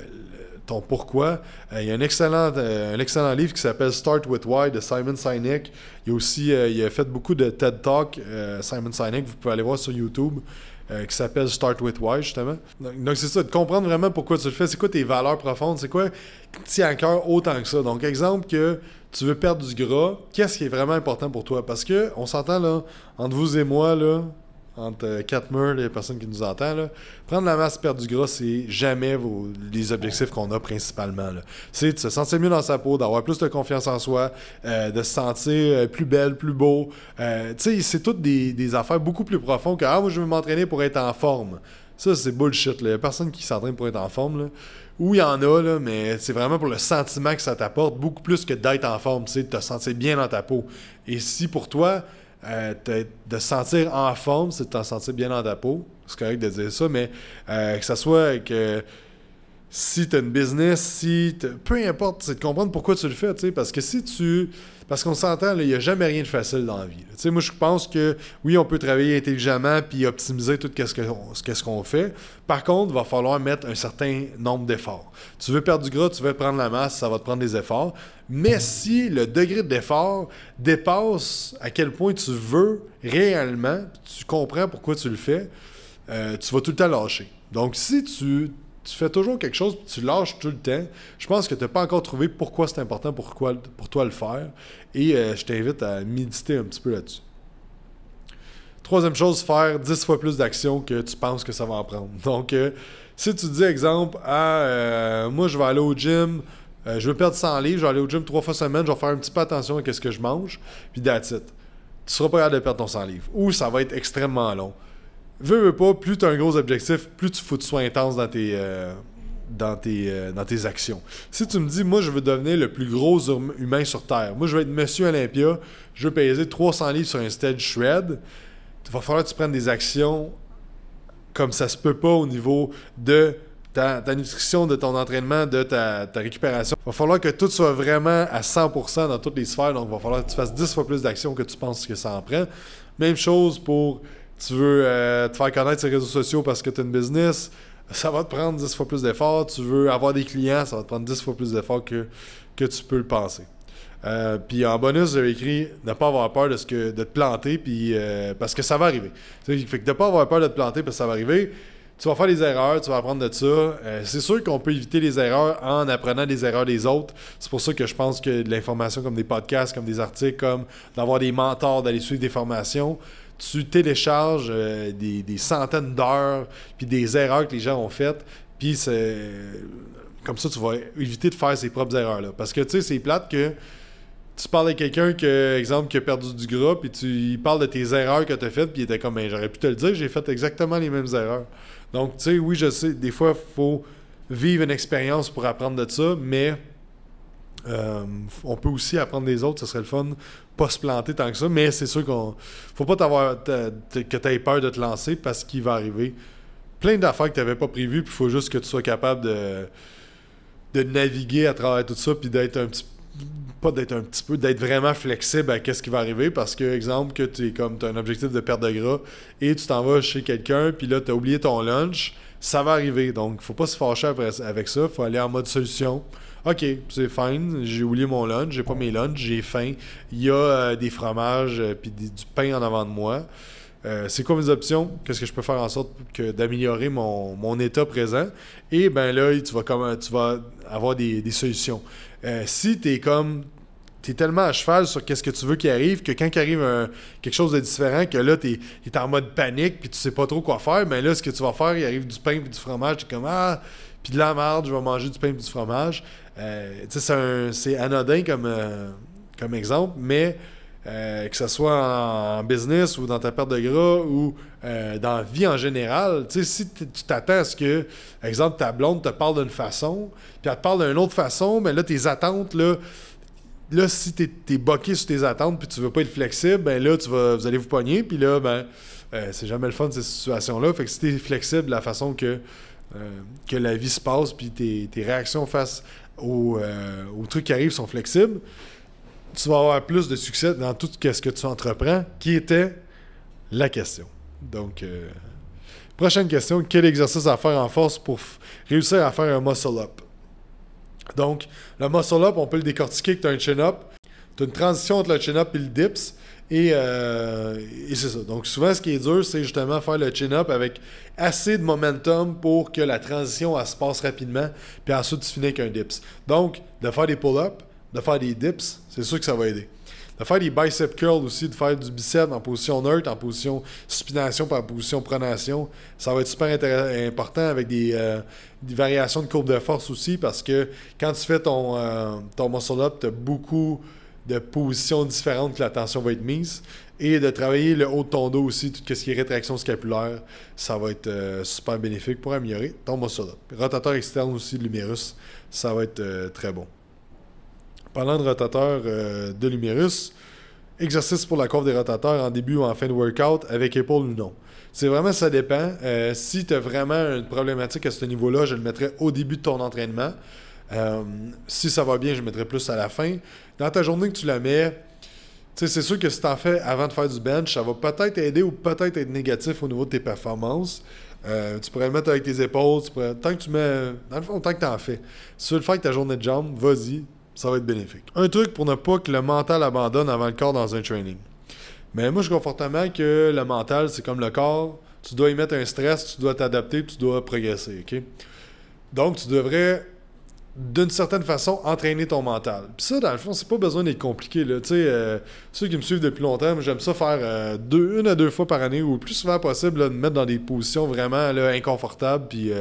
pourquoi. Euh, il y a un excellent, euh, un excellent livre qui s'appelle Start with Why de Simon Sinek. Il a aussi euh, il a fait beaucoup de TED Talk, Simon Sinek, vous pouvez aller voir sur YouTube. qui s'appelle Start with Why, justement. Donc, c'est ça, de comprendre vraiment pourquoi tu le fais, c'est quoi tes valeurs profondes, c'est quoi qui à cœur autant que ça. Donc, exemple que tu veux perdre du gras, qu'est-ce qui est vraiment important pour toi? Parce que, on s'entend là, entre vous et moi, là, entre quatre murs, les personnes qui nous entendent, prendre la masse, perdre du gras, c'est jamais les objectifs qu'on a principalement. C'est de se sentir mieux dans sa peau, d'avoir plus de confiance en soi, euh, de se sentir euh, plus belle, plus beau. Euh, sais, c'est toutes des, affaires beaucoup plus profondes que « Ah, moi, je veux m'entraîner pour être en forme ». Ça, c'est bullshit. Les personne qui s'entraîne pour être en forme. Là. Oui, il y en a, mais c'est vraiment pour le sentiment que ça t'apporte, beaucoup plus que d'être en forme, de te sentir bien dans ta peau. Et si pour toi, euh, de se sentir en forme, c'est de t'en sentir bien dans ta peau. C'est correct de dire ça, mais euh, que ça soit que si tu as une business, si peu importe, c'est de comprendre pourquoi tu le fais, tu sais, parce que si tu parce qu'on s'entend, il n'y a jamais rien de facile dans la vie. moi, je pense que oui, on peut travailler intelligemment et optimiser tout ce qu'on fait. Par contre, il va falloir mettre un certain nombre d'efforts. Tu veux perdre du gras, tu veux prendre la masse, ça va te prendre des efforts. Mais si le degré d'effort dépasse à quel point tu veux réellement, tu comprends pourquoi tu le fais, euh, tu vas tout le temps lâcher. Donc, si tu tu fais toujours quelque chose, tu lâches tout le temps. Je pense que tu n'as pas encore trouvé pourquoi c'est important pour, pour toi le faire. Et euh, je t'invite à méditer un petit peu là-dessus. Troisième chose, faire 10 fois plus d'actions que tu penses que ça va en prendre. Donc, euh, si tu dis, exemple, ah, euh, moi, je vais aller au gym, je vais perdre 100 livres, je vais aller au gym trois fois semaine, je vais faire un petit peu attention à ce que je mange, puis that's it. Tu seras pas capable de perdre ton 100 livres. Ou ça va être extrêmement long veux, veux pas, plus tu as un gros objectif, plus tu fous de soins intense dans tes, euh, dans, tes, euh, dans tes actions. Si tu me dis, moi, je veux devenir le plus gros hum, humain sur Terre, moi, je veux être Monsieur Olympia, je veux peser 300 livres sur un stage shred, il va falloir que tu prennes des actions comme ça se peut pas au niveau de ta, nutrition, de ton entraînement, de ta, ta récupération. Il va falloir que tout soit vraiment à 100% dans toutes les sphères, donc il va falloir que tu fasses 10 fois plus d'actions que tu penses que ça en prend. Même chose pour tu veux euh, te faire connaître sur les réseaux sociaux parce que tu as une business, ça va te prendre 10 fois plus d'efforts. Tu veux avoir des clients, ça va te prendre 10 fois plus d'efforts que, que tu peux le penser. Euh, puis en bonus, j'avais écrit ne pas avoir peur de, ce de te planter puis, euh, parce que ça va arriver. Fait que de ne pas avoir peur de te planter parce que ça va arriver, tu vas faire des erreurs, tu vas apprendre de ça. c'est sûr qu'on peut éviter les erreurs en apprenant les erreurs des autres. C'est pour ça que je pense que de l'information comme des podcasts, comme des articles, comme d'avoir des mentors, d'aller suivre des formations, tu télécharges euh, des, centaines d'heures, puis des erreurs que les gens ont faites, puis c'est... Comme ça, tu vas éviter de faire ses propres erreurs. Là. Parce que, tu sais, c'est plate que tu parles à quelqu'un que, exemple, qui a perdu du gras, puis tu parles de tes erreurs que tu as faites, puis il était comme, ben, j'aurais pu te le dire, j'ai fait exactement les mêmes erreurs. Donc, tu sais, oui, je sais, des fois, il faut vivre une expérience pour apprendre de ça, mais euh, on peut aussi apprendre des autres, ce serait le fun. Pas se planter tant que ça, mais c'est sûr qu'on. Faut pas t'avoir que tu aies peur de te lancer parce qu'il va arriver plein d'affaires que tu n'avais pas prévues, puis il faut juste que tu sois capable de, naviguer à travers tout ça, puis d'être pas d'être un petit peu, d'être vraiment flexible à ce qui va arriver parce que, exemple, que tu comme as un objectif de perte de gras et tu t'en vas chez quelqu'un, puis là, tu as oublié ton lunch, ça va arriver. Donc, faut pas se fâcher avec ça, faut aller en mode solution. OK, c'est fine, j'ai oublié mon lunch, j'ai pas mes lunchs, j'ai faim, il y a euh, des fromages et euh, puis du pain en avant de moi. Euh, c'est quoi mes options? Qu'est-ce que je peux faire en sorte que d'améliorer mon, état présent? Et ben là, tu vas, comme, tu vas avoir des, solutions. si tu es comme t'es tellement à cheval sur qu'est-ce que tu veux qui arrive que quand arrive quelque chose de différent que là t'es es en mode panique puis tu sais pas trop quoi faire mais ben là ce que tu vas faire il arrive du pain et du fromage t'es comme ah puis de la merde je vais manger du pain et du fromage euh, c'est anodin comme, euh, comme exemple, mais euh, que ce soit en, business ou dans ta perte de gras ou dans la vie en général, si tu t'attends à ce que, exemple, ta blonde te parle d'une façon, puis elle te parle d'une autre façon, mais là, tes attentes, là, là si tu es, boqué sur tes attentes puis tu veux pas être flexible, ben là, tu vas, vous allez vous pogner, puis là, ben, c'est jamais le fun de ces situations-là. Fait que si tu es flexible de la façon que, que la vie se passe, puis tes, tes réactions face aux, euh, trucs qui arrivent sont flexibles, tu vas avoir plus de succès dans tout ce que tu entreprends, qui était la question. Donc, euh, prochaine question, quel exercice à faire en force pour réussir à faire un muscle-up? Donc, le muscle-up, on peut le décortiquer que tu as un chin-up, tu as une transition entre le chin-up et le dips, euh, et, c'est ça. Donc souvent, ce qui est dur, c'est justement faire le chin-up avec assez de momentum pour que la transition elle, se passe rapidement, puis ensuite tu finis avec un dips. Donc, de faire des pull-ups, de faire des dips, c'est sûr que ça va aider. De faire des bicep curls aussi, de faire du bicep en position neutre, en position supination, par position pronation, ça va être super important avec euh, des, variations de courbe de force aussi, parce que quand tu fais ton, euh, ton muscle-up, tu as beaucoup de positions différentes que la tension va être mise. Et de travailler le haut de ton dos aussi, tout ce qui est rétraction scapulaire, ça va être euh, super bénéfique pour améliorer ton muscle Rotateur externe aussi de l'humérus, ça va être euh, très bon. Parlant de rotateur euh, de l'humérus, exercice pour la courbe des rotateurs en début ou en fin de workout, avec épaule ou non. C'est vraiment, ça dépend. si tu as vraiment une problématique à ce niveau-là, je le mettrais au début de ton entraînement. Euh, si ça va bien, je mettrai plus à la fin. Dans ta journée que tu la mets, c'est sûr que si tu t'en fais avant de faire du bench, ça va peut-être aider ou peut-être être négatif au niveau de tes performances. Euh, tu pourrais le mettre avec tes épaules, tant que tu mets. Dans le fond, tant que t'en fais. Si tu veux le faire avec ta journée de jambes, vas-y, ça va être bénéfique. Un truc pour ne pas que le mental abandonne avant le corps dans un training. Mais moi, je suis fortement que le mental, c'est comme le corps. Tu dois y mettre un stress, tu dois t'adapter, tu dois progresser. Donc, tu devrais d'une certaine façon, entraîner ton mental. Puis ça, dans le fond, c'est pas besoin d'être compliqué. Là. sais euh, ceux qui me suivent depuis longtemps, j'aime ça faire euh, deux, une à deux fois par année ou le plus souvent possible, de me mettre dans des positions vraiment là, inconfortables, puis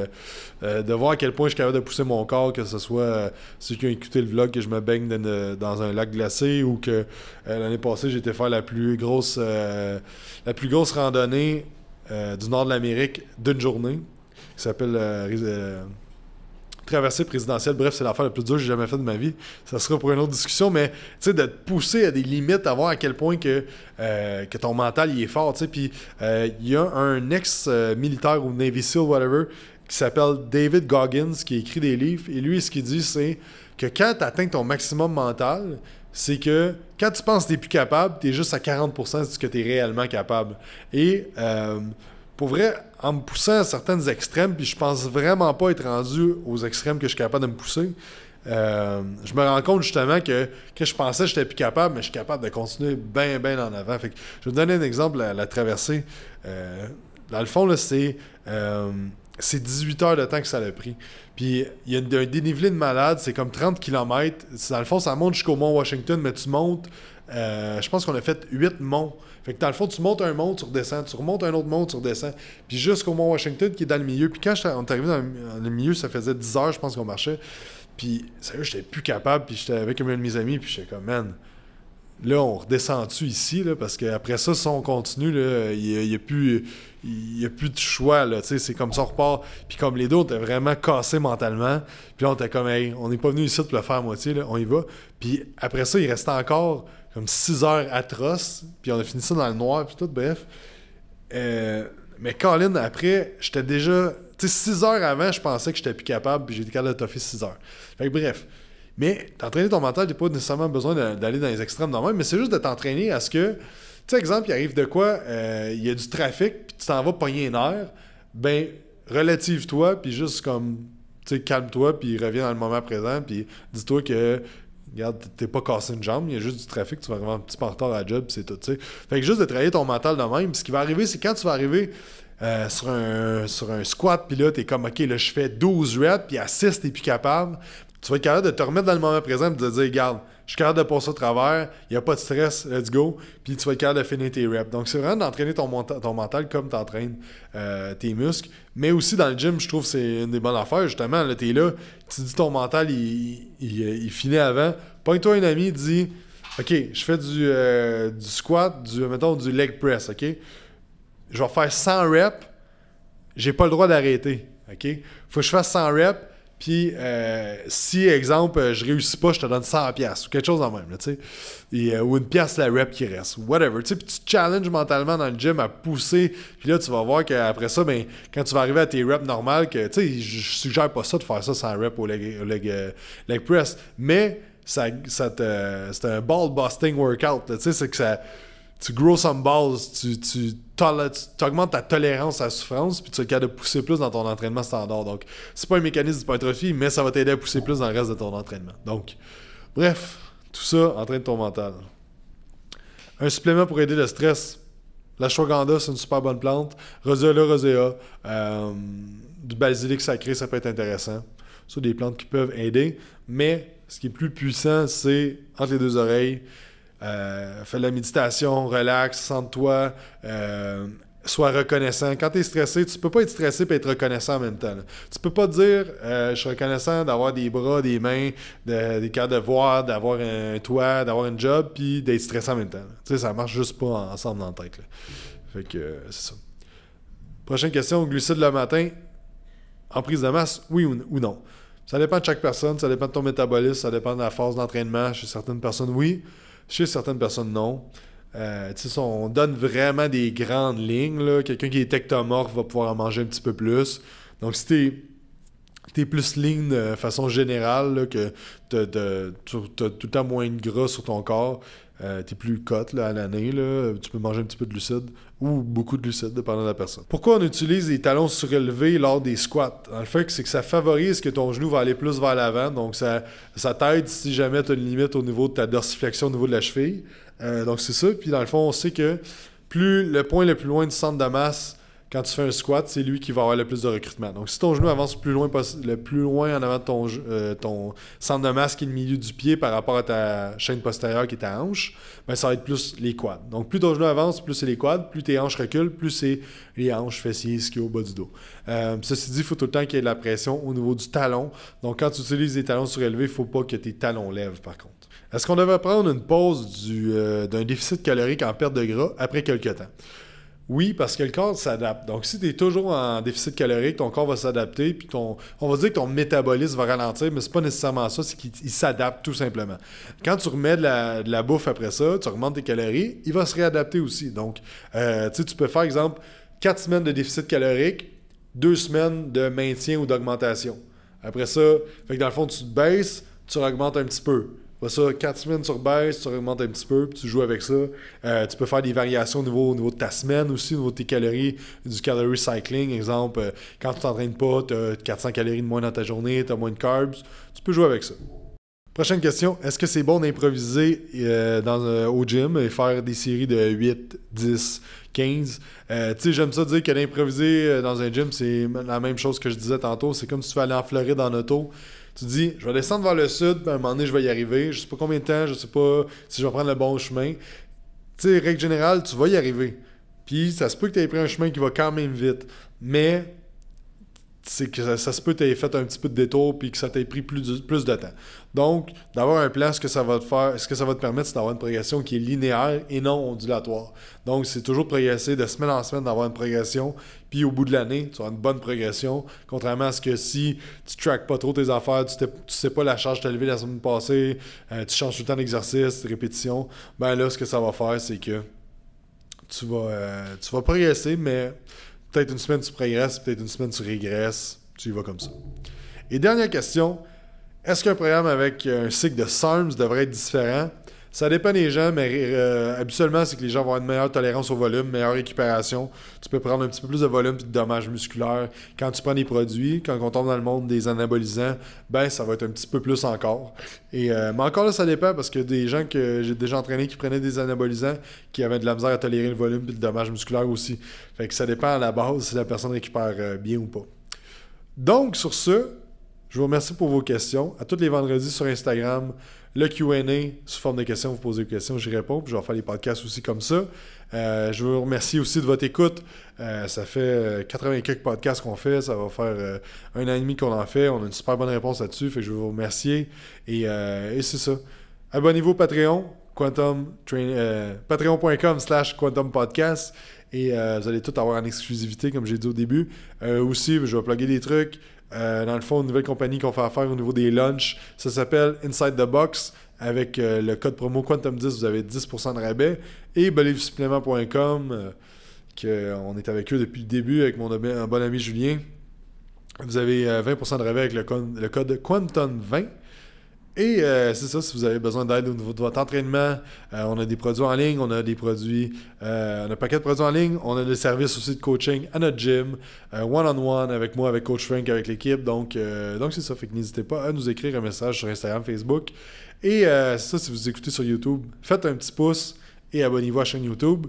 euh, de voir à quel point je suis capable de pousser mon corps, que ce soit ceux qui ont écouté le vlog, que je me baigne dans, un lac glacé ou que l'année passée, j'étais faire la plus grosse, la plus grosse randonnée du nord de l'Amérique d'une journée, qui s'appelle traversée présidentielle, bref, c'est l'affaire la plus dure que j'ai jamais faite de ma vie. Ça sera pour une autre discussion, mais tu sais, de te pousser à des limites, à voir à quel point que, euh, que ton mental il est fort, tu sais. Puis euh, il y a un ex-militaire ou Navy SEAL, whatever, qui s'appelle David Goggins, qui écrit des livres. Et lui, ce qu'il dit, c'est que quand tu atteins ton maximum mental, c'est que quand tu penses que tu plus capable, tu es juste à 40% de ce que tu es réellement capable. Et. Euh, pour vrai, en me poussant à certaines extrêmes, puis je pense vraiment pas être rendu aux extrêmes que je suis capable de me pousser, euh, je me rends compte justement que, que je pensais que j'étais plus capable, mais je suis capable de continuer bien, bien en avant. je vais vous donner un exemple, la, traversée. Euh, dans le fond, c'est 18 euh, heures de temps que ça a pris. Puis il y a un dénivelé de malade, c'est comme 30 km. Dans le fond, ça monte jusqu'au mont Washington, mais tu montes, je pense qu'on a fait 8 monts. Fait que dans le fond, tu montes un monde, tu redescends, tu remontes un autre monde, tu redescends. Puis jusqu'au Mont Washington qui est dans le milieu. Puis quand on est arrivé dans le milieu, ça faisait 10 heures, je pense qu'on marchait. Puis sérieux, j'étais plus capable. Puis j'étais avec un de mes amis, puis j'étais comme, man, là, on redescend-tu ici, parce qu'après ça, si on continue, il n'y a, plus. y a plus de choix, là, c'est comme ça, on repart. Puis comme les deux, on était vraiment cassé mentalement. Puis là, on était comme, hey, on n'est pas venu ici pour le faire à moitié, on y va. Puis après ça, il restait encore comme 6 heures atroces, puis on a fini ça dans le noir, puis tout, bref. Euh, mais Colin, après, j'étais déjà. Tu sais, 6 heures avant, je pensais que j'étais plus capable, puis j'ai été capable de toffer 6 heures. Fait que bref. Mais t'entraîner ton mental, t'as pas nécessairement besoin d'aller dans les extrêmes normaux, mais c'est juste de t'entraîner à ce que. Tu sais, exemple, il arrive de quoi, euh, il y a du trafic, puis tu t'en vas pogner une heure. ben, relative-toi, puis juste comme. Tu sais, calme-toi, puis reviens dans le moment présent, puis dis-toi que regarde, t'es pas cassé une jambe, il y a juste du trafic, tu vas vraiment un petit peu retard à la job, c'est tout, tu sais. Fait que juste de travailler ton mental de même, ce qui va arriver, c'est quand tu vas arriver euh, sur, un, sur un squat, puis là, t'es comme, OK, là, je fais 12 reps, puis à 6, t'es plus capable. Tu vas être capable de te remettre dans le moment présent et de te dire, regarde, je suis capable de passer au travers, il n'y a pas de stress, let's go, puis tu vas être capable de finir tes reps. Donc, c'est vraiment d'entraîner ton, mental comme tu entraînes euh, tes muscles. Mais aussi, dans le gym, je trouve que c'est une des bonnes affaires, justement. Là, tu es là, tu dis ton mental, il, finit avant. Pointe-toi un ami, dis OK, je fais euh, du, squat, du, mettons, du leg press, OK? Je vais faire 100 reps, j'ai pas le droit d'arrêter, OK? Faut que je fasse 100 reps puis, euh, si, exemple, je réussis pas, je te donne 100$ ou quelque chose en même, tu sais. Euh, ou une pièce la rep qui reste, whatever. Tu puis tu te challenges mentalement dans le gym à pousser. Puis là, tu vas voir qu'après ça, ben, quand tu vas arriver à tes reps normales, que, tu sais, je suggère pas ça de faire ça sans rep au euh, leg, press. Mais, ça, c'est un ball busting workout, tu sais, c'est que ça. Tu grow some balls, tu tu augmentes ta tolérance à la souffrance, puis tu es capable de pousser plus dans ton entraînement standard. Donc, c'est pas un mécanisme d'hypertrophie, mais ça va t'aider à pousser plus dans le reste de ton entraînement. Donc, bref, tout ça entraîne ton mental. Un supplément pour aider le stress. La shwaganda, c'est une super bonne plante. Roséola rosea. Euh, du basilic sacré, ça peut être intéressant. Ce sont des plantes qui peuvent aider, mais ce qui est plus puissant, c'est entre les deux oreilles. Euh, fais la méditation, relaxe, sente-toi, euh, sois reconnaissant. Quand tu es stressé, tu peux pas être stressé et être reconnaissant en même temps. Tu peux pas dire euh, je suis reconnaissant d'avoir des bras, des mains, des cœurs de voir, d'avoir un toit, d'avoir un job, puis d'être stressé en même temps. Tu sais, ça marche juste pas ensemble dans la tête. Fait que c'est ça. Prochaine question, glucides le matin, en prise de masse, oui ou non? Ça dépend de chaque personne, ça dépend de ton métabolisme, ça dépend de la phase d'entraînement. Chez certaines personnes, oui. Chez certaines personnes, non. Euh, on donne vraiment des grandes lignes. Quelqu'un qui est ectomorphe va pouvoir en manger un petit peu plus. Donc, si tu es plus ligne euh, de façon générale, là, que as tout le temps moins de gras sur ton corps, euh, es plus cote à l'année, tu peux manger un petit peu de lucide, ou beaucoup de lucide, dépendant de la personne. Pourquoi on utilise les talons surélevés lors des squats? En le fait, c'est que ça favorise que ton genou va aller plus vers l'avant, donc ça, ça t'aide si jamais tu as une limite au niveau de ta dorsiflexion, au niveau de la cheville. Euh, donc c'est ça. Puis dans le fond, on sait que plus le point le plus loin du centre de masse quand tu fais un squat, c'est lui qui va avoir le plus de recrutement. Donc, si ton genou avance le plus loin en avant de euh, ton, centre de masse qui est le milieu du pied par rapport à ta chaîne postérieure qui est ta hanche, ben, ça va être plus les quads. Donc, plus ton genou avance, plus c'est les quads, plus tes hanches reculent, plus c'est les hanches, fessiers, ce qui est au bas du dos. Euh, ceci dit, il faut tout le temps qu'il y ait de la pression au niveau du talon. Donc, quand tu utilises des talons surélevés, il ne faut pas que tes talons lèvent, par contre. Est-ce qu'on devrait prendre une pause euh, d'un déficit calorique en perte de gras après quelques temps? Oui, parce que le corps s'adapte. Donc, si tu es toujours en déficit calorique, ton corps va s'adapter, puis on va dire que ton métabolisme va ralentir, mais c'est pas nécessairement ça, c'est qu'il s'adapte tout simplement. Quand tu remets de la, bouffe après ça, tu augmentes tes calories, il va se réadapter aussi. Donc, euh, tu tu peux faire, exemple, 4 semaines de déficit calorique, 2 semaines de maintien ou d'augmentation. Après ça, fait que dans le fond, tu te baisses, tu augmentes un petit peu ça, 4 semaines sur base, tu augmentes un petit peu, puis tu joues avec ça. Euh, tu peux faire des variations au niveau, de ta semaine aussi, au niveau de tes calories, du calorie cycling. Exemple, euh, quand tu t'entraînes pas, tu as 400 calories de moins dans ta journée, tu as moins de carbs. Tu peux jouer avec ça. Prochaine question, est-ce que c'est bon d'improviser euh, au gym et faire des séries de 8, 10, 15. tu sais, j'aime ça dire que l'improviser dans un gym, c'est la même chose que je disais tantôt. C'est comme si tu allais aller en Floride en auto. Tu dis, je vais descendre vers le sud, puis à un moment donné, je vais y arriver. Je sais pas combien de temps, je sais pas si je vais prendre le bon chemin. Tu sais, règle générale, tu vas y arriver. Puis ça se peut que tu aies pris un chemin qui va quand même vite. Mais c'est que ça, se peut tu aies fait un petit peu de détour puis que ça t'ait pris plus, plus de temps. Donc, d'avoir un plan, ce que ça va te faire, ce que ça va te permettre, c'est d'avoir une progression qui est linéaire et non ondulatoire. Donc, c'est toujours progresser de semaine en semaine, d'avoir une progression, puis au bout de l'année, tu auras une bonne progression. Contrairement à ce que si tu traques pas trop tes affaires, tu, ne sais pas la charge que tu as levée la semaine passée, euh, tu changes tout le temps d'exercice, de répétition, ben là, ce que ça va faire, c'est que tu vas, euh, tu vas progresser, mais Peut-être une semaine tu progresses, peut-être une semaine tu régresses, tu y vas comme ça. Et dernière question, est-ce qu'un programme avec un cycle de SARMS devrait être différent ça dépend des gens, mais euh, habituellement, c'est que les gens vont avoir une meilleure tolérance au volume, meilleure récupération. Tu peux prendre un petit peu plus de volume et de dommages musculaires. Quand tu prends des produits, quand on tombe dans le monde des anabolisants, ben ça va être un petit peu plus encore. Et, euh, mais encore là, ça dépend parce que des gens que j'ai déjà entraînés qui prenaient des anabolisants, qui avaient de la misère à tolérer le volume et le dommage musculaire aussi. Fait que ça dépend à la base si la personne récupère euh, bien ou pas. Donc, sur ce, je vous remercie pour vos questions. À tous les vendredis sur Instagram, le QA sous forme de questions. Vous posez des questions, j'y réponds. je vais faire les podcasts aussi comme ça. Euh, je veux vous remercier aussi de votre écoute. Euh, ça fait 80 euh, quelques podcasts qu'on fait. Ça va faire un an et demi qu'on en fait. On a une super bonne réponse là-dessus. Fait je veux vous remercier. Et, et c'est ça. Abonnez-vous au Patreon. Patreon.com slash Quantum Podcast. Et euh, vous allez tout avoir en exclusivité, comme j'ai dit au début. Euh, aussi, je vais plugger des trucs. Euh, dans le fond, une nouvelle compagnie qu'on fait affaire au niveau des lunchs. Ça s'appelle Inside the Box. Avec le code promo Quantum10, vous avez 10% de rabais. Et que qu'on est avec eux depuis le début, avec mon bon ami Julien. Vous avez 20% de rabais avec le, code Quantum20. Et euh, c'est ça, si vous avez besoin d'aide au niveau de votre entraînement, euh, on a des produits en ligne, on a des produits, euh, on a un paquet de produits en ligne, on a des services aussi de coaching à notre gym, one-on-one avec moi, avec Coach Frank, avec l'équipe. Donc, donc c'est ça, fait n'hésitez pas à nous écrire un message sur Instagram, Facebook. Et c'est ça, si vous écoutez sur YouTube, faites un petit pouce et abonnez-vous à la chaîne YouTube.